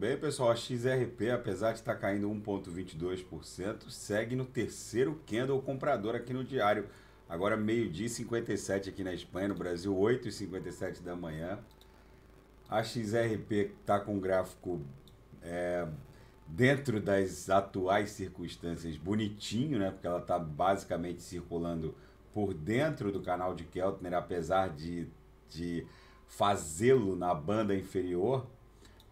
Bem, pessoal, a XRP, apesar de estar caindo 1,22%, segue no terceiro candle comprador aqui no diário. Agora meio-dia 57 aqui na Espanha, no Brasil 8 h 57 da manhã. A XRP está com um gráfico é, dentro das atuais circunstâncias bonitinho, né? Porque ela está basicamente circulando por dentro do canal de Keltner, apesar de, de fazê-lo na banda inferior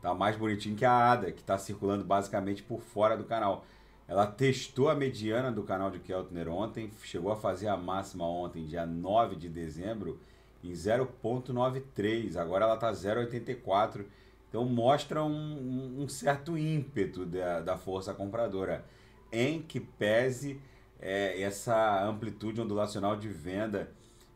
Tá mais bonitinho que a ADA, que está circulando basicamente por fora do canal. Ela testou a mediana do canal de Keltner ontem, chegou a fazer a máxima ontem, dia 9 de dezembro, em 0,93. Agora ela está 0,84. Então mostra um, um, certo ímpeto da, da força compradora, em que pese é, essa amplitude ondulacional de venda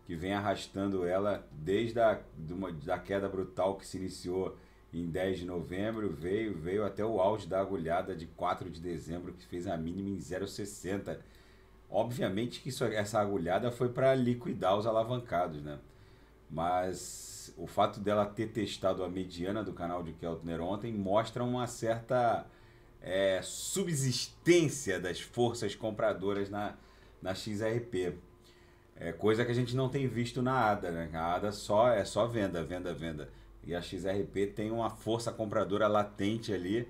que vem arrastando ela desde a de uma, da queda brutal que se iniciou em 10 de novembro, veio, veio até o auge da agulhada de 4 de dezembro, que fez a mínima em 0,60. Obviamente que isso, essa agulhada foi para liquidar os alavancados, né? Mas o fato dela ter testado a mediana do canal de Keltner ontem mostra uma certa é, subsistência das forças compradoras na, na XRP. É coisa que a gente não tem visto na ADA, né? A ADA só, é só venda, venda, venda. E a XRP tem uma força compradora latente ali.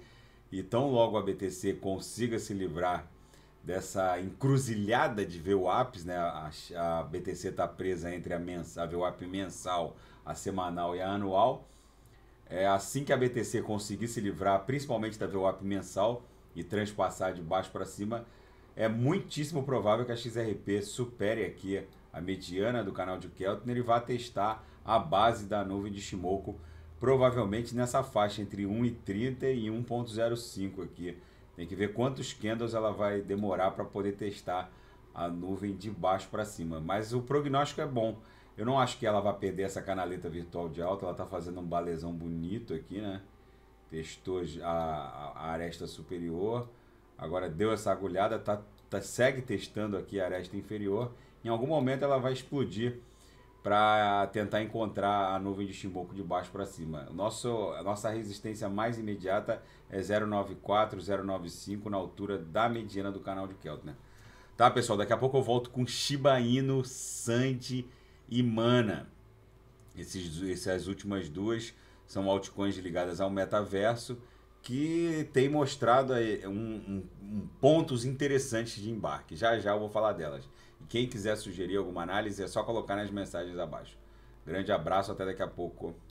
E tão logo a BTC consiga se livrar dessa encruzilhada de VWAPs, né? A, a BTC está presa entre a, mens, a VWAP mensal, a semanal e a anual. É assim que a BTC conseguir se livrar, principalmente da VWAP mensal e transpassar de baixo para cima, é muitíssimo provável que a XRP supere aqui a mediana do canal de Keltner, e vá testar a base da nuvem de Shimoku, provavelmente nessa faixa entre 1,30 e 1,05 aqui. Tem que ver quantos candles ela vai demorar para poder testar a nuvem de baixo para cima. Mas o prognóstico é bom. Eu não acho que ela vai perder essa canaleta virtual de alta. Ela está fazendo um balezão bonito aqui, né? Testou a, a, aresta superior. Agora deu essa agulhada. Tá, tá, segue testando aqui a aresta inferior em algum momento ela vai explodir para tentar encontrar a nuvem de Chimboco de baixo para cima. Nosso, a nossa resistência mais imediata é 094, 095 na altura da mediana do canal de Keltner. Tá, pessoal? Daqui a pouco eu volto com Shiba Inu, Santi e Mana. Esses, essas últimas duas são altcoins ligadas ao metaverso que tem mostrado um, um, um pontos interessantes de embarque. Já já eu vou falar delas quem quiser sugerir alguma análise é só colocar nas mensagens abaixo. Grande abraço, até daqui a pouco.